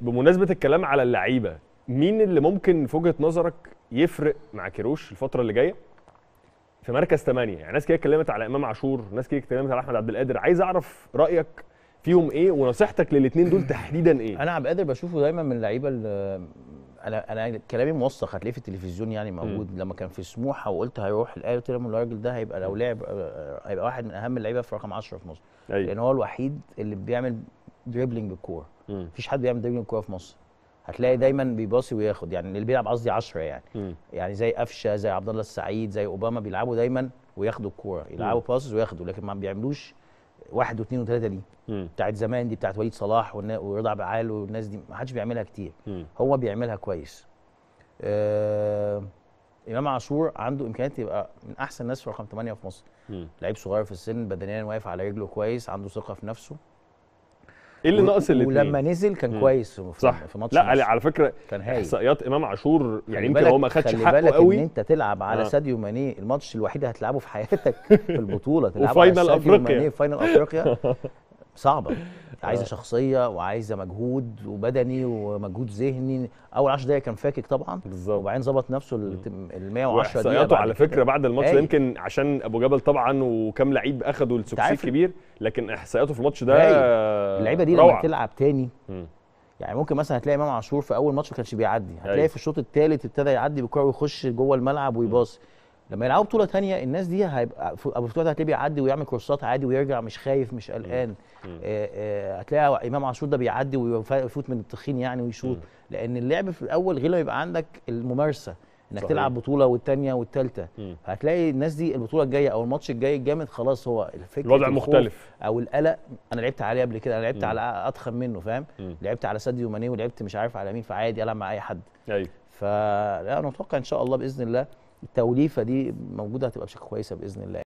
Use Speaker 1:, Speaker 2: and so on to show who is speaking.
Speaker 1: بمناسبه الكلام على اللعيبه مين اللي ممكن في وجهه نظرك يفرق مع كيروش الفتره اللي جايه في مركز 8 يعني ناس كده اتكلمت على امام عاشور ناس كده اتكلمت على احمد عبد القادر عايز اعرف رايك فيهم ايه ونصيحتك للاثنين دول تحديدا ايه انا عبد القادر بشوفه دايما من اللعيبه انا انا كلامي موثق هتلاقيه في التلفزيون
Speaker 2: يعني موجود م. لما كان في سموحه وقلت هيروح الاهلي قلت لهم الراجل ده هيبقى لو لعب آه، هيبقى واحد من اهم اللعيبه في رقم 10 في مصر أيوة. لان هو الوحيد اللي بيعمل دريبلينج بالكوره مفيش حد بيعمل دريبلينج بالكوره في مصر هتلاقي دايما بيباصي وياخد يعني اللي بيلعب قصدي 10 يعني مم. يعني زي قفشه زي عبد الله السعيد زي اوباما بيلعبوا دايما وياخدوا الكوره يلعبوا باسز وياخدوا لكن ما بيعملوش واحد واثنين وثلاثه دي بتاعت زمان دي بتاعت وليد صلاح ورضا بعال والناس دي ما حدش بيعملها كتير مم. هو بيعملها كويس آه امام عاشور عنده امكانيات يبقى من احسن الناس في رقم 8 في مصر لعيب صغير في السن بدنيا واقف على رجله كويس عنده ثقه في نفسه
Speaker 1: ايه اللي ناقص الاثنين ولما نزل كان مم. كويس في صح في ماتش لا مصر. على فكره كان هايل احصائيات امام عاشور يعني يمكن هو ما خدش حقه قوي خلي ان انت تلعب على آه.
Speaker 2: ساديو ماني الماتش الوحيد اللي هتلعبه في حياتك في البطوله تلعب على ساديو ماني ماني فاينل افريقيا صعبه عايزه آه. شخصيه وعايزه مجهود وبدني ومجهود ذهني اول 10 دقايق كان فاكك طبعا بالظبط وبعدين ظبط نفسه
Speaker 1: ال 110 دقيقه على فكره بعد الماتش ده يمكن عشان ابو جبل طبعا وكام لعيب اخدوا السكسيس كبير لكن احصائياته في الماتش ده اللعيبه دي لما
Speaker 2: تلعب تاني يعني ممكن مثلا هتلاقي امام عاشور في اول ماتش ما كانش بيعدي هتلاقي في الشوط الثالث ابتدى يعدي بالكوره ويخش جوه الملعب ويباصي لما يلعبوا بطوله ثانيه الناس دي هيبقى ابو فتوح هتلاقيه بيعدي ويعمل كورسات عادي ويرجع مش خايف مش قلقان آه، آه، هتلاقي امام عاشور ده بيعدي ويفوت من التخين يعني ويشوط لان اللعب في الاول غير لما يبقى عندك الممارسه انك صحيح. تلعب بطوله والثانيه والثالثه فهتلاقي الناس دي البطوله الجايه او الماتش الجاي الجامد خلاص هو الفكره الوضع مختلف او القلق انا لعبت عليه قبل كده انا لعبت مم. على اضخم منه فاهم لعبت على ساديو ماني ولعبت مش عارف على مين فعادي العب مع اي حد ايوه فلا انا اتوقع ان شاء الله باذن الله التوليفه دي موجوده هتبقى بشكل كويسه باذن الله